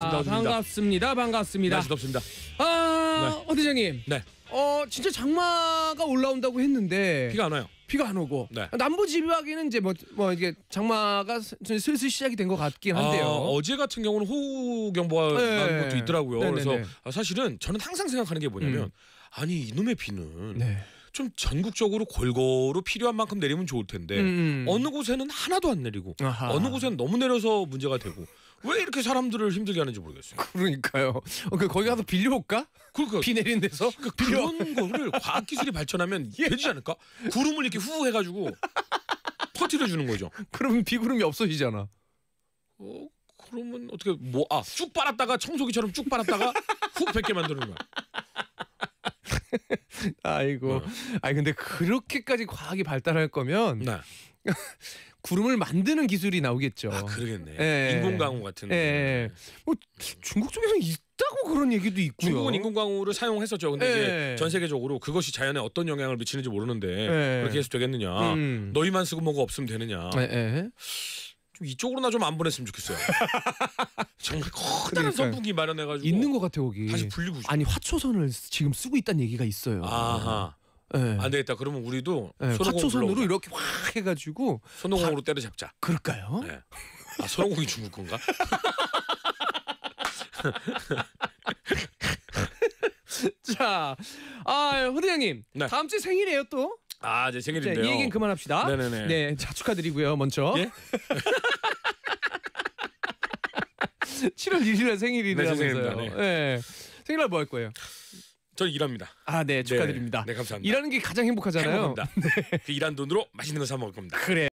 아, 아, 반갑습니다. 반갑습니다. 날씨 네, 덥습니다. 아, 네. 어 허대장님. 네. 어, 진짜 장마가 올라온다고 했는데 비가 안 와요. 비가 안 오고 네. 남부 지방에는 이제 뭐, 뭐 이게 장마가 슬슬 시작이 된 것 같긴 아, 한데요. 아, 어제 같은 경우는 호우 경보가 네. 난 것도 있더라고요. 네네네. 네, 그래서 아, 사실은 저는 항상 생각하는 게 뭐냐면 음. 아니 이놈의 비는 네. 좀 전국적으로 골고루 필요한 만큼 내리면 좋을 텐데 음. 음. 어느 곳에는 하나도 안 내리고 아하. 어느 곳에는 너무 내려서 문제가 되고 왜 이렇게 사람들을 힘들게 하는지 모르겠어요. 그러니까요. 어, 그 거기 가서 빌려올까? 그러니까 비 내린 데서 그러니까 빌려. 그런 거를 과학 기술이 발전하면 예. 되지 않을까? 구름을 이렇게 후 해가지고 퍼뜨려 주는 거죠. 그러면 비구름이 없어지잖아. 어, 그러면 어떻게 뭐아쭉 빨았다가 청소기처럼 쭉 빨았다가 훅 벗게 만드는 거야. 아이고. 네. 아니 근데 그렇게까지 과학이 발달할 거면 네. 구름을 만드는 기술이 나오겠죠. 아, 그러겠네. 예. 인공강우 같은. 예. 네. 뭐 중국 쪽에서 있다고 그런 얘기도 있고요. 중국은 인공강우를 사용했었죠. 근데 예. 이제 전 세계적으로 그것이 자연에 어떤 영향을 미치는지 모르는데 예. 그렇게 해서 되겠느냐. 음. 너희만 쓰고 뭐가 없으면 되느냐. 예. 예. 좀 이쪽으로나 좀 안 보냈으면 좋겠어요. 정말 커다란 그러니까 선풍기 마련해가지고 있는 것 같아 거기. 다시 불리고 아니 화초선을 지금 쓰고 있다는 얘기가 있어요. 아하. 네. 안 되겠다. 그러면 우리도 네. 예, 화초손으로 이렇게 확 해가지고 손동공으로 때려잡자. 그럴까요? 네. 아 손오공이 중국 건가? 자, 아허대 형님 네. 다음 주 생일이에요 또. 아, 제 생일인데요. 이 얘기는 그만합시다. 네네네. 네, 자 축하드리고요 먼저. 예? 7월 1일 생일이네요 네, 생일입니다, 네. 네. 생일날 뭐 할 거예요? 저는 일합니다. 아, 네, 네. 축하드립니다. 네, 감사합니다. 일하는 게 가장 행복하잖아요. 행복합니다. 네. 그 일한 돈으로 맛있는 거 사 먹을 겁니다. 그래.